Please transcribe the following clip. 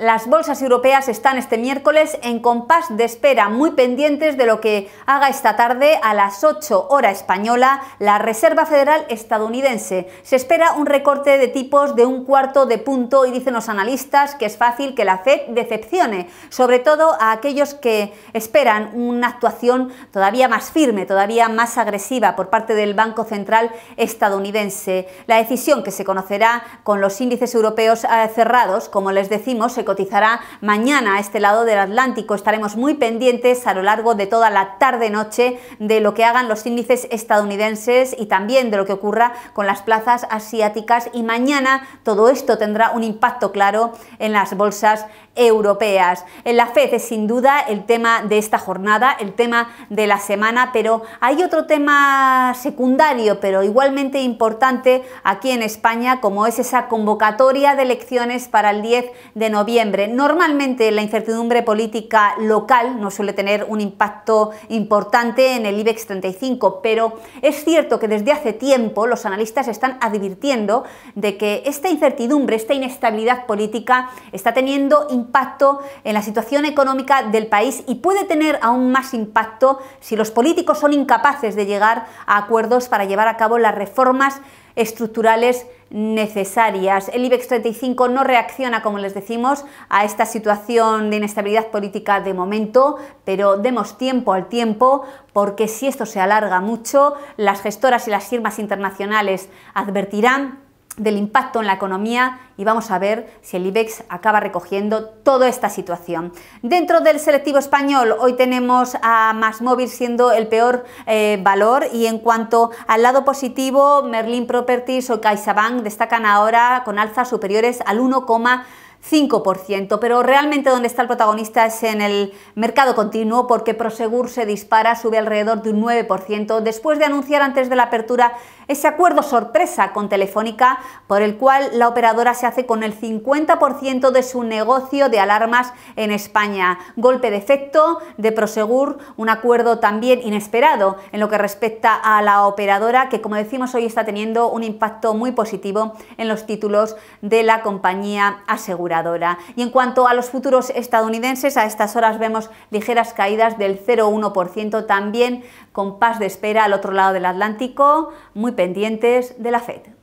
Las bolsas europeas están este miércoles en compás de espera, muy pendientes de lo que haga esta tarde a las 8 hora española la Reserva Federal estadounidense. Se espera un recorte de tipos de un cuarto de punto y dicen los analistas que es fácil que la Fed decepcione, sobre todo a aquellos que esperan una actuación todavía más firme, todavía más agresiva por parte del Banco Central estadounidense. La decisión que se conocerá con los índices europeos eh, cerrados, como les decimos, se cotizará mañana a este lado del Atlántico. Estaremos muy pendientes a lo largo de toda la tarde-noche de lo que hagan los índices estadounidenses y también de lo que ocurra con las plazas asiáticas y mañana todo esto tendrá un impacto claro en las bolsas europeas. En la FED es sin duda el tema de esta jornada, el tema de la semana, pero hay otro tema secundario, pero igualmente importante aquí en España, como es esa convocatoria de elecciones para el 10 de noviembre Normalmente la incertidumbre política local no suele tener un impacto importante en el IBEX 35, pero es cierto que desde hace tiempo los analistas están advirtiendo de que esta incertidumbre, esta inestabilidad política está teniendo impacto en la situación económica del país y puede tener aún más impacto si los políticos son incapaces de llegar a acuerdos para llevar a cabo las reformas estructurales necesarias. El IBEX 35 no reacciona, como les decimos, a esta situación de inestabilidad política de momento, pero demos tiempo al tiempo porque si esto se alarga mucho, las gestoras y las firmas internacionales advertirán del impacto en la economía y vamos a ver si el IBEX acaba recogiendo toda esta situación. Dentro del selectivo español, hoy tenemos a Móvil siendo el peor eh, valor y en cuanto al lado positivo, Merlin Properties o CaixaBank destacan ahora con alzas superiores al 1, 5%, pero realmente donde está el protagonista es en el mercado continuo porque Prosegur se dispara, sube alrededor de un 9% después de anunciar antes de la apertura ese acuerdo sorpresa con Telefónica por el cual la operadora se hace con el 50% de su negocio de alarmas en España. Golpe de efecto de Prosegur, un acuerdo también inesperado en lo que respecta a la operadora que como decimos hoy está teniendo un impacto muy positivo en los títulos de la compañía asegurada. Y en cuanto a los futuros estadounidenses, a estas horas vemos ligeras caídas del 0,1%, también con paz de espera al otro lado del Atlántico, muy pendientes de la FED.